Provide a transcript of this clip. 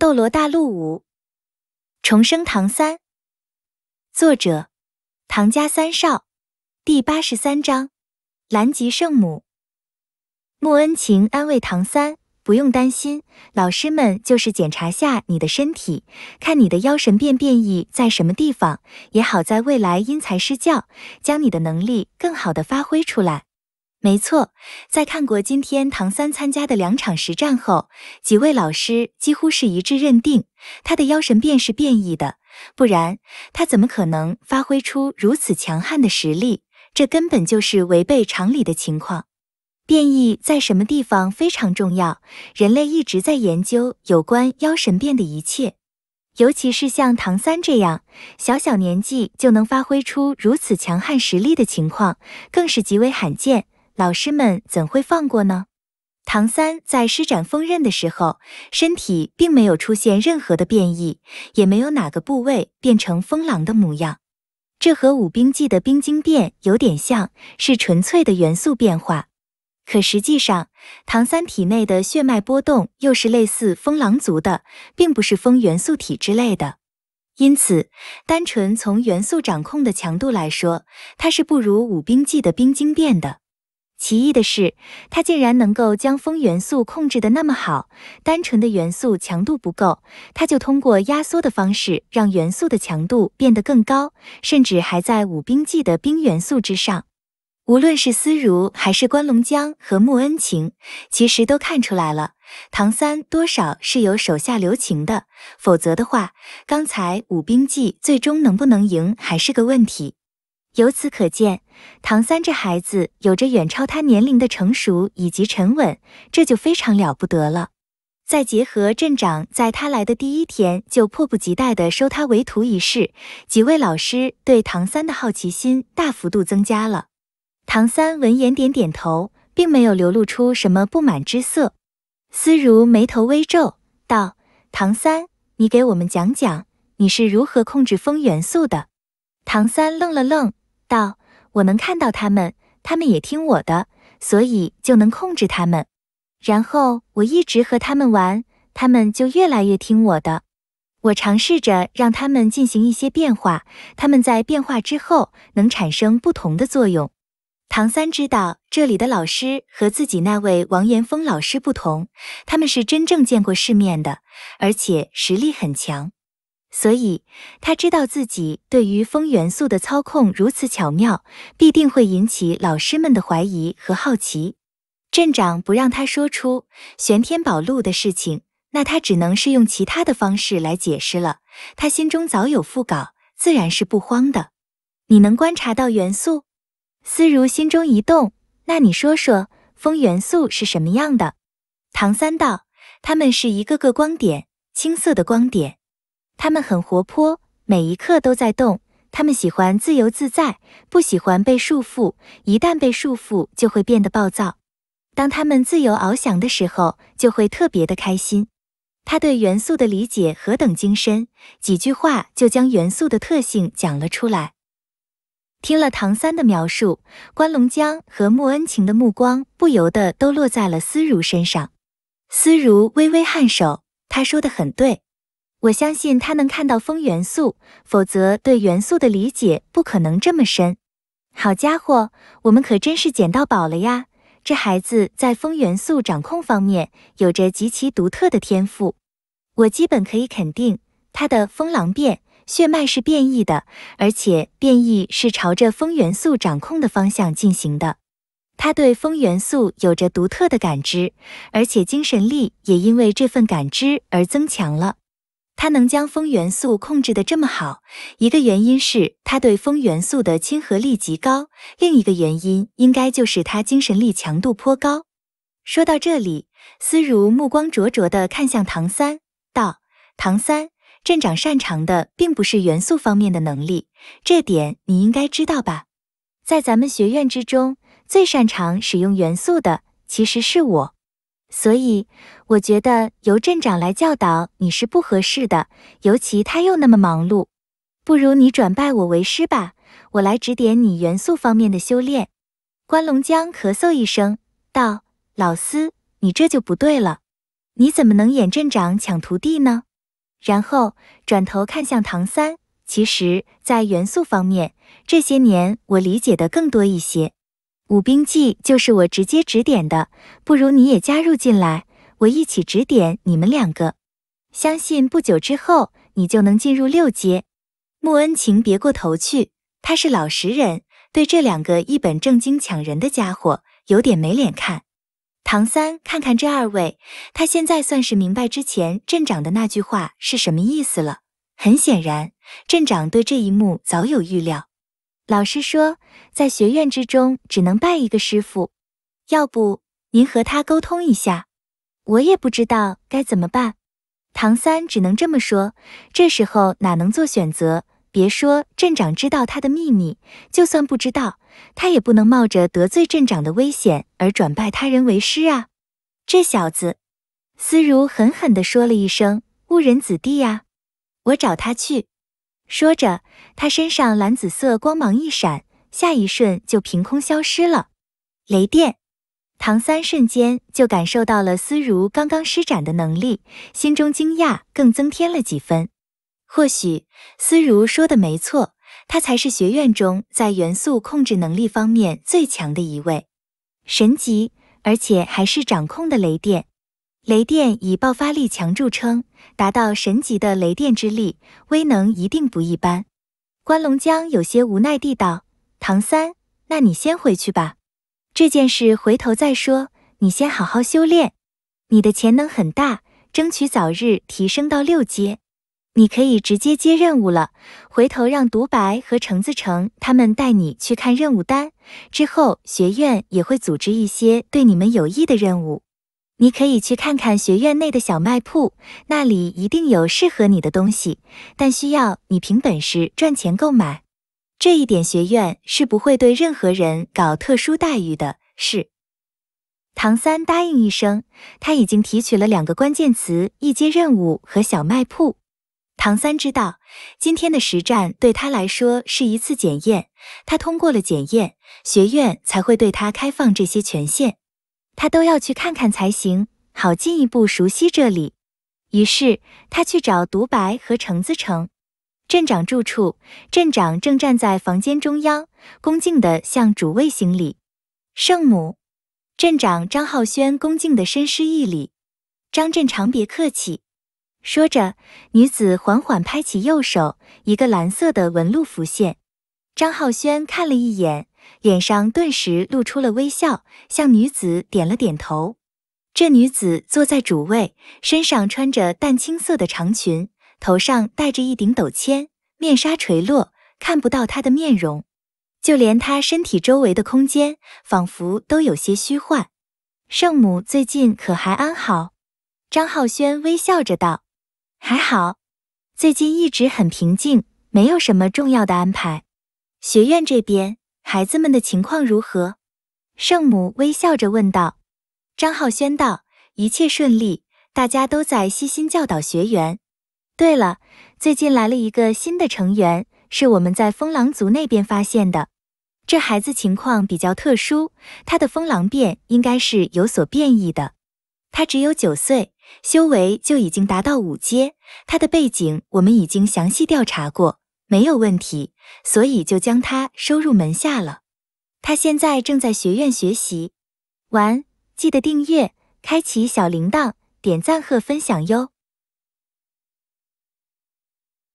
《斗罗大陆五：重生唐三》，作者：唐家三少，第八十三章《蓝极圣母》。穆恩晴安慰唐三：“不用担心，老师们就是检查下你的身体，看你的妖神变变异在什么地方，也好在未来因材施教，将你的能力更好的发挥出来。”没错，在看过今天唐三参加的两场实战后，几位老师几乎是一致认定，他的妖神变是变异的，不然他怎么可能发挥出如此强悍的实力？这根本就是违背常理的情况。变异在什么地方非常重要，人类一直在研究有关妖神变的一切，尤其是像唐三这样小小年纪就能发挥出如此强悍实力的情况，更是极为罕见。老师们怎会放过呢？唐三在施展风刃的时候，身体并没有出现任何的变异，也没有哪个部位变成风狼的模样。这和武冰纪的冰晶变有点像，是纯粹的元素变化。可实际上，唐三体内的血脉波动又是类似风狼族的，并不是风元素体之类的。因此，单纯从元素掌控的强度来说，它是不如武冰纪的冰晶变的。奇异的是，他竟然能够将风元素控制的那么好。单纯的元素强度不够，他就通过压缩的方式，让元素的强度变得更高，甚至还在武冰纪的冰元素之上。无论是思如，还是关龙江和穆恩晴，其实都看出来了，唐三多少是有手下留情的。否则的话，刚才武冰纪最终能不能赢还是个问题。由此可见。唐三这孩子有着远超他年龄的成熟以及沉稳，这就非常了不得了。再结合镇长在他来的第一天就迫不及待地收他为徒一事，几位老师对唐三的好奇心大幅度增加了。唐三闻言点点头，并没有流露出什么不满之色。思如眉头微皱道：“唐三，你给我们讲讲你是如何控制风元素的。”唐三愣了愣，道。我能看到他们，他们也听我的，所以就能控制他们。然后我一直和他们玩，他们就越来越听我的。我尝试着让他们进行一些变化，他们在变化之后能产生不同的作用。唐三知道这里的老师和自己那位王岩峰老师不同，他们是真正见过世面的，而且实力很强。所以，他知道自己对于风元素的操控如此巧妙，必定会引起老师们的怀疑和好奇。镇长不让他说出玄天宝录的事情，那他只能是用其他的方式来解释了。他心中早有腹稿，自然是不慌的。你能观察到元素？思如心中一动，那你说说，风元素是什么样的？唐三道，它们是一个个光点，青色的光点。他们很活泼，每一刻都在动。他们喜欢自由自在，不喜欢被束缚。一旦被束缚，就会变得暴躁。当他们自由翱翔的时候，就会特别的开心。他对元素的理解何等精深，几句话就将元素的特性讲了出来。听了唐三的描述，关龙江和穆恩晴的目光不由得都落在了思如身上。思如微微颔首，他说的很对。我相信他能看到风元素，否则对元素的理解不可能这么深。好家伙，我们可真是捡到宝了呀！这孩子在风元素掌控方面有着极其独特的天赋。我基本可以肯定，他的风狼变血脉是变异的，而且变异是朝着风元素掌控的方向进行的。他对风元素有着独特的感知，而且精神力也因为这份感知而增强了。他能将风元素控制的这么好，一个原因是他对风元素的亲和力极高，另一个原因应该就是他精神力强度颇高。说到这里，思如目光灼灼的看向唐三，道：“唐三，镇长擅长的并不是元素方面的能力，这点你应该知道吧？在咱们学院之中，最擅长使用元素的其实是我。”所以，我觉得由镇长来教导你是不合适的，尤其他又那么忙碌，不如你转拜我为师吧，我来指点你元素方面的修炼。关龙江咳嗽一声，道：“老四，你这就不对了，你怎么能演镇长抢徒弟呢？”然后转头看向唐三，其实，在元素方面，这些年我理解的更多一些。武兵记就是我直接指点的，不如你也加入进来，我一起指点你们两个。相信不久之后，你就能进入六阶。穆恩晴别过头去，他是老实人，对这两个一本正经抢人的家伙有点没脸看。唐三看看这二位，他现在算是明白之前镇长的那句话是什么意思了。很显然，镇长对这一幕早有预料。老师说，在学院之中只能拜一个师傅，要不您和他沟通一下，我也不知道该怎么办。唐三只能这么说，这时候哪能做选择？别说镇长知道他的秘密，就算不知道，他也不能冒着得罪镇长的危险而转拜他人为师啊！这小子，思如狠狠地说了一声：“误人子弟呀！”我找他去。说着，他身上蓝紫色光芒一闪，下一瞬就凭空消失了。雷电，唐三瞬间就感受到了思如刚刚施展的能力，心中惊讶更增添了几分。或许思如说的没错，他才是学院中在元素控制能力方面最强的一位，神级，而且还是掌控的雷电。雷电以爆发力强著称，达到神级的雷电之力，威能一定不一般。关龙江有些无奈地道：“唐三，那你先回去吧，这件事回头再说。你先好好修炼，你的潜能很大，争取早日提升到六阶。你可以直接接任务了，回头让独白和橙子橙他们带你去看任务单。之后学院也会组织一些对你们有益的任务。”你可以去看看学院内的小卖铺，那里一定有适合你的东西，但需要你凭本事赚钱购买。这一点学院是不会对任何人搞特殊待遇的。是，唐三答应一声，他已经提取了两个关键词：一阶任务和小卖铺。唐三知道，今天的实战对他来说是一次检验，他通过了检验，学院才会对他开放这些权限。他都要去看看才行，好进一步熟悉这里。于是他去找独白和橙子城镇长住处，镇长正站在房间中央，恭敬地向主位行礼。圣母，镇长张浩轩恭敬地深施一礼。张镇长别客气。说着，女子缓缓拍起右手，一个蓝色的纹路浮现。张浩轩看了一眼。脸上顿时露出了微笑，向女子点了点头。这女子坐在主位，身上穿着淡青色的长裙，头上戴着一顶斗签，面纱垂落，看不到她的面容，就连她身体周围的空间，仿佛都有些虚幻。圣母最近可还安好？张浩轩微笑着道：“还好，最近一直很平静，没有什么重要的安排。学院这边。”孩子们的情况如何？圣母微笑着问道。张浩轩道：“一切顺利，大家都在悉心教导学员。对了，最近来了一个新的成员，是我们在风狼族那边发现的。这孩子情况比较特殊，他的风狼变应该是有所变异的。他只有九岁，修为就已经达到五阶。他的背景我们已经详细调查过。”没有问题，所以就将他收入门下了。他现在正在学院学习。完，记得订阅、开启小铃铛、点赞和分享哟。